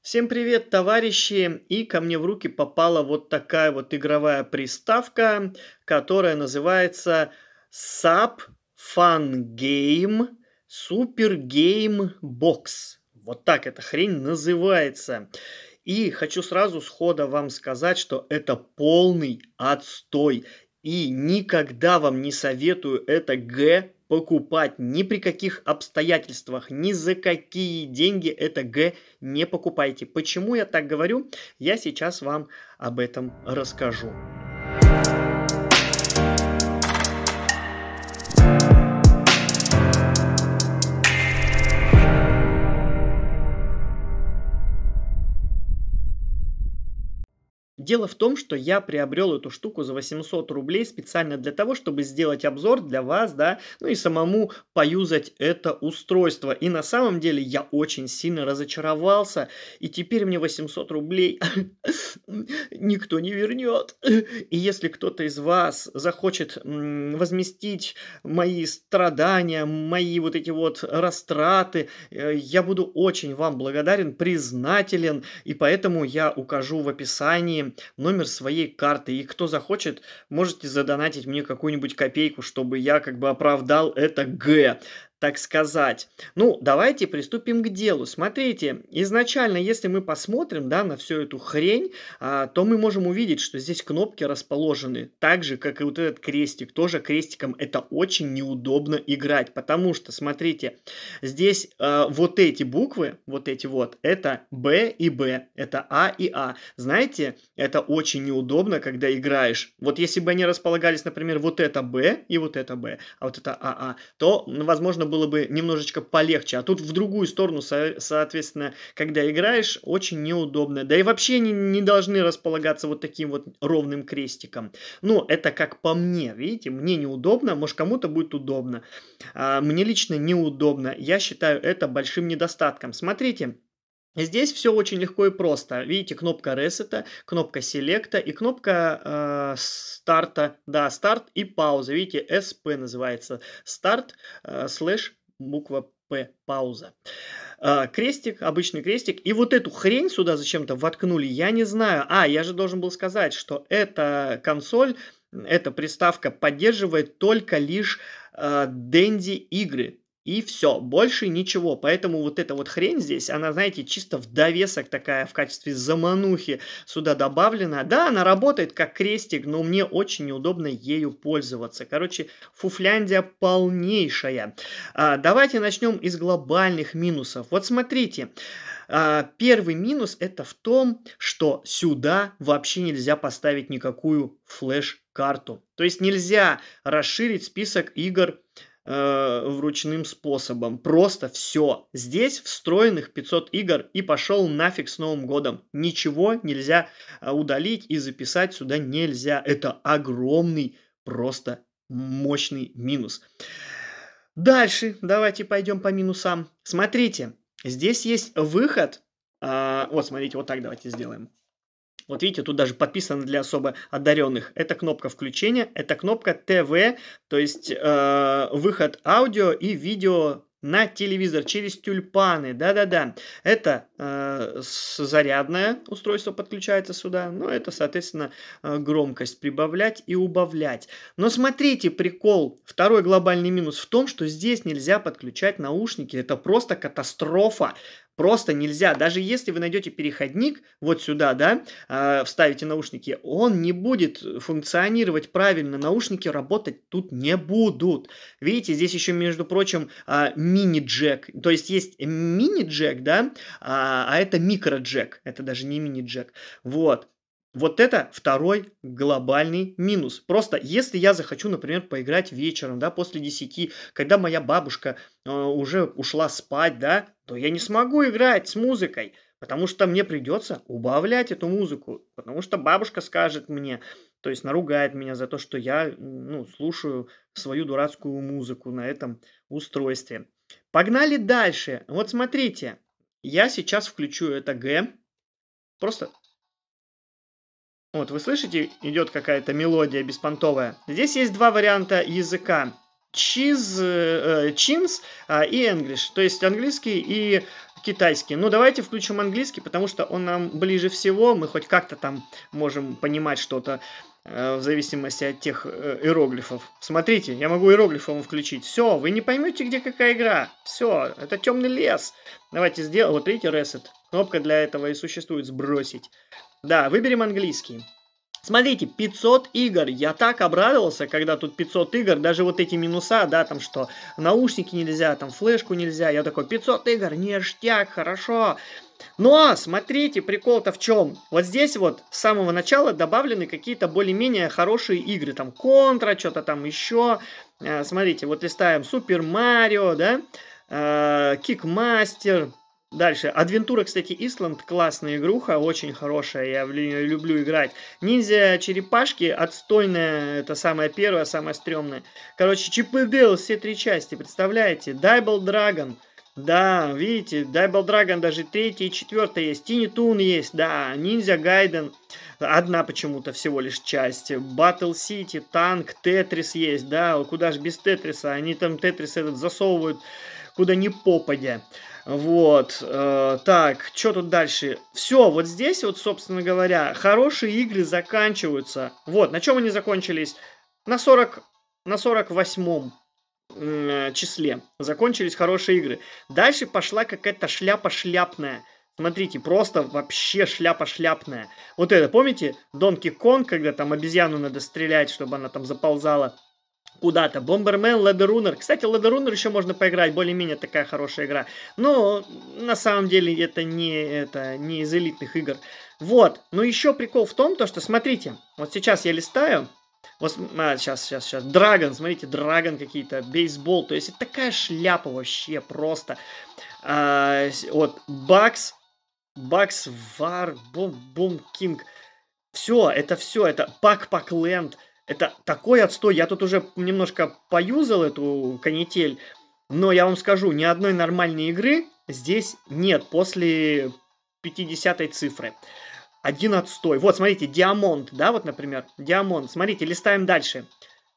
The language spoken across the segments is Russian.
Всем привет, товарищи! И ко мне в руки попала вот такая вот игровая приставка, которая называется SAP Fun Game Super Game Box. Вот так эта хрень называется. И хочу сразу схода вам сказать, что это полный отстой. И никогда вам не советую это Г покупать ни при каких обстоятельствах, ни за какие деньги это Г не покупайте. Почему я так говорю, я сейчас вам об этом расскажу. Дело в том, что я приобрел эту штуку за 800 рублей специально для того, чтобы сделать обзор для вас, да, ну и самому поюзать это устройство. И на самом деле я очень сильно разочаровался, и теперь мне 800 рублей никто не вернет. И если кто-то из вас захочет возместить мои страдания, мои вот эти вот растраты, э, я буду очень вам благодарен, признателен, и поэтому я укажу в описании номер своей карты. И кто захочет, можете задонатить мне какую-нибудь копейку, чтобы я как бы оправдал это Г так сказать. Ну, давайте приступим к делу. Смотрите, изначально, если мы посмотрим, да, на всю эту хрень, а, то мы можем увидеть, что здесь кнопки расположены так же, как и вот этот крестик. Тоже крестиком это очень неудобно играть, потому что, смотрите, здесь а, вот эти буквы, вот эти вот, это B и B, это А и А. Знаете, это очень неудобно, когда играешь. Вот если бы они располагались, например, вот это B и вот это B, а вот это АА, «А», то, ну, возможно, было бы немножечко полегче. А тут в другую сторону, со- соответственно, когда играешь, очень неудобно. Да и вообще они не должны располагаться вот таким вот ровным крестиком. Ну, это как по мне, видите, мне неудобно, может кому-то будет удобно. А, мне лично неудобно. Я считаю это большим недостатком. Смотрите, Здесь все очень легко и просто. Видите, кнопка Reset, кнопка Select и кнопка э, старта. Да, старт и пауза. Видите, SP называется. Старт э, слэш буква P пауза. Э, крестик, обычный крестик. И вот эту хрень сюда зачем-то воткнули, я не знаю. А, я же должен был сказать, что эта консоль, эта приставка поддерживает только лишь дэнди игры и все, больше ничего. Поэтому вот эта вот хрень здесь, она, знаете, чисто в довесок такая в качестве заманухи сюда добавлена. Да, она работает как крестик, но мне очень неудобно ею пользоваться. Короче, фуфляндия полнейшая. А, давайте начнем из глобальных минусов. Вот смотрите, а, первый минус это в том, что сюда вообще нельзя поставить никакую флеш-карту. То есть нельзя расширить список игр э, вручным способом. Просто все. Здесь встроенных 500 игр и пошел нафиг с Новым годом. Ничего нельзя э, удалить и записать сюда нельзя. Это огромный просто мощный минус. Дальше давайте пойдем по минусам. Смотрите, здесь есть выход. Э, вот, смотрите, вот так давайте сделаем. Вот видите, тут даже подписано для особо одаренных. Это кнопка включения, это кнопка ТВ, то есть э, выход аудио и видео на телевизор через тюльпаны. Да-да-да. Это э, зарядное устройство подключается сюда. Ну, это, соответственно, э, громкость прибавлять и убавлять. Но смотрите, прикол. Второй глобальный минус в том, что здесь нельзя подключать наушники. Это просто катастрофа. Просто нельзя. Даже если вы найдете переходник вот сюда, да, э, вставите наушники, он не будет функционировать правильно. Наушники работать тут не будут. Видите, здесь еще, между прочим, э, мини-джек. То есть есть мини-джек, да, а, а это микро-джек. Это даже не мини-джек. Вот. Вот это второй глобальный минус. Просто если я захочу, например, поиграть вечером, да, после 10, когда моя бабушка э, уже ушла спать, да, то я не смогу играть с музыкой, потому что мне придется убавлять эту музыку, потому что бабушка скажет мне, то есть наругает меня за то, что я, ну, слушаю свою дурацкую музыку на этом устройстве. Погнали дальше. Вот смотрите, я сейчас включу это Г, просто вот вы слышите, идет какая-то мелодия беспонтовая. Здесь есть два варианта языка. Чиз, э, чимс э, а, и English, то есть английский и китайский. Ну, давайте включим английский, потому что он нам ближе всего, мы хоть как-то там можем понимать что-то э, в зависимости от тех э, иероглифов. Смотрите, я могу иероглифом включить. Все, вы не поймете, где какая игра. Все, это темный лес. Давайте сделаем. Вот видите, reset. Кнопка для этого и существует сбросить. Да, выберем английский. Смотрите, 500 игр. Я так обрадовался, когда тут 500 игр. Даже вот эти минуса, да, там что, наушники нельзя, там флешку нельзя. Я такой, 500 игр, ништяк, хорошо. Но, ну, а смотрите, прикол-то в чем? Вот здесь вот с самого начала добавлены какие-то более-менее хорошие игры. Там Контра, что-то там еще. Э, смотрите, вот листаем Супер Марио, да, э, Кикмастер. Мастер. Дальше. Адвентура, кстати, Исланд. Классная игруха, очень хорошая. Я в нее люблю играть. Ниндзя черепашки. Отстойная. Это самая первая, самая стрёмная. Короче, Чип и Дейл, все три части. Представляете? Дайбл Драгон. Да, видите, Дайбл Драгон даже третий и четвертый есть. Тини Тун есть, да. Ниндзя Гайден. Одна почему-то всего лишь часть. Батл Сити, Танк, Тетрис есть, да. Куда же без Тетриса? Они там Тетрис этот засовывают куда ни попадя. Вот, э, так, что тут дальше? Все, вот здесь вот, собственно говоря, хорошие игры заканчиваются. Вот, на чем они закончились? На 40, на 48-м э, числе закончились хорошие игры. Дальше пошла какая-то шляпа шляпная. Смотрите, просто вообще шляпа шляпная. Вот это, помните, Донки Кон, когда там обезьяну надо стрелять, чтобы она там заползала? куда-то. Бомбермен, Ладерунер. Кстати, Ладерунер еще можно поиграть, более-менее такая хорошая игра. Но на самом деле это не, это не из элитных игр. Вот, но еще прикол в том, то, что, смотрите, вот сейчас я листаю, вот, а, сейчас, сейчас, сейчас. Драгон, смотрите, Драгон какие-то, бейсбол. То есть это такая шляпа вообще просто. А, вот, Бакс, Бакс, Вар, Бум, Бум, Кинг. Все, это все, это Пак Пак Ленд. Это такой отстой. Я тут уже немножко поюзал эту канитель. Но я вам скажу, ни одной нормальной игры здесь нет после 50 цифры. Один отстой. Вот, смотрите, Диамонт, да, вот, например, Диамонт. Смотрите, листаем дальше.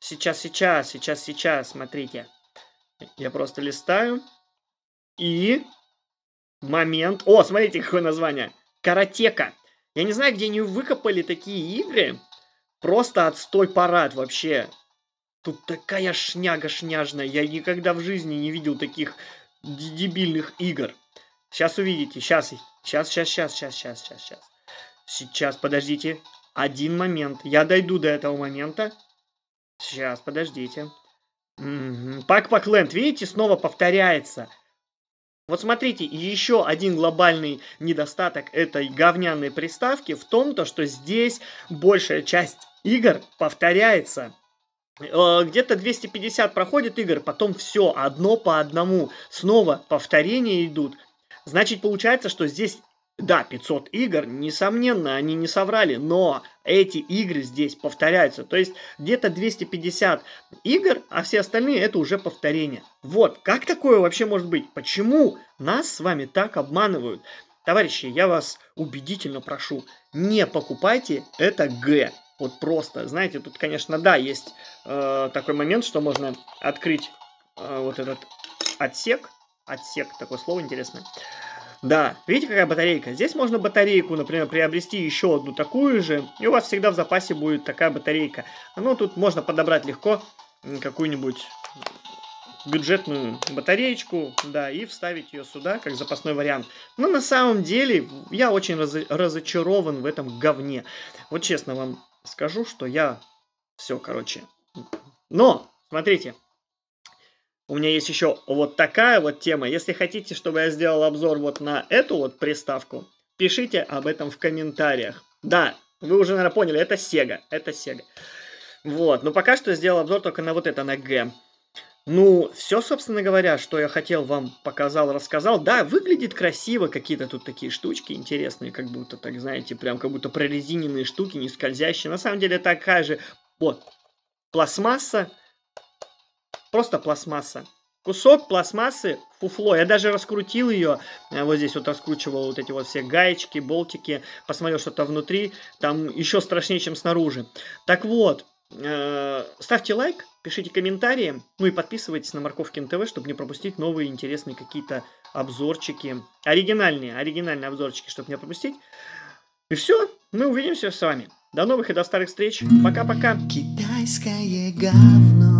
Сейчас, сейчас, сейчас, сейчас, смотрите. Я просто листаю. И момент. О, смотрите, какое название. Каратека. Я не знаю, где они выкопали такие игры, Просто отстой парад вообще. Тут такая шняга шняжная. Я никогда в жизни не видел таких дебильных игр. Сейчас увидите. Сейчас, сейчас, сейчас, сейчас, сейчас, сейчас, сейчас, сейчас. Сейчас, подождите. Один момент. Я дойду до этого момента. Сейчас, подождите. Пак-пак ленд, видите, снова повторяется. Вот смотрите, еще один глобальный недостаток этой говняной приставки в том, то, что здесь большая часть игр повторяется. Э, где-то 250 проходит игр, потом все, одно по одному. Снова повторения идут. Значит, получается, что здесь, да, 500 игр, несомненно, они не соврали, но эти игры здесь повторяются. То есть, где-то 250 игр, а все остальные это уже повторения. Вот, как такое вообще может быть? Почему нас с вами так обманывают? Товарищи, я вас убедительно прошу, не покупайте это Г. Вот просто, знаете, тут, конечно, да, есть э, такой момент, что можно открыть э, вот этот отсек. Отсек, такое слово интересное. Да, видите, какая батарейка? Здесь можно батарейку, например, приобрести еще одну такую же, и у вас всегда в запасе будет такая батарейка. Ну, тут можно подобрать легко какую-нибудь бюджетную батареечку, да, и вставить ее сюда, как запасной вариант. Но на самом деле, я очень раз разочарован в этом говне. Вот честно вам скажу, что я... Все, короче. Но, смотрите, у меня есть еще вот такая вот тема. Если хотите, чтобы я сделал обзор вот на эту вот приставку, пишите об этом в комментариях. Да, вы уже, наверное, поняли, это Sega, это Sega. Вот, но пока что сделал обзор только на вот это, на G. Ну, все, собственно говоря, что я хотел вам показал, рассказал. Да, выглядит красиво, какие-то тут такие штучки интересные, как будто, так знаете, прям как будто прорезиненные штуки, не скользящие. На самом деле такая же, вот, пластмасса, просто пластмасса. Кусок пластмассы, фуфло. Я даже раскрутил ее, э, вот здесь вот раскручивал вот эти вот все гаечки, болтики, посмотрел что-то внутри, там еще страшнее, чем снаружи. Так вот, э, ставьте лайк, Пишите комментарии, ну и подписывайтесь на Морковкин ТВ, чтобы не пропустить новые интересные какие-то обзорчики. Оригинальные, оригинальные обзорчики, чтобы не пропустить. И все, мы увидимся с вами. До новых и до старых встреч. Пока-пока. Китайское говно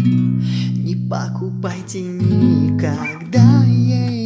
не покупайте никогда. Yeah.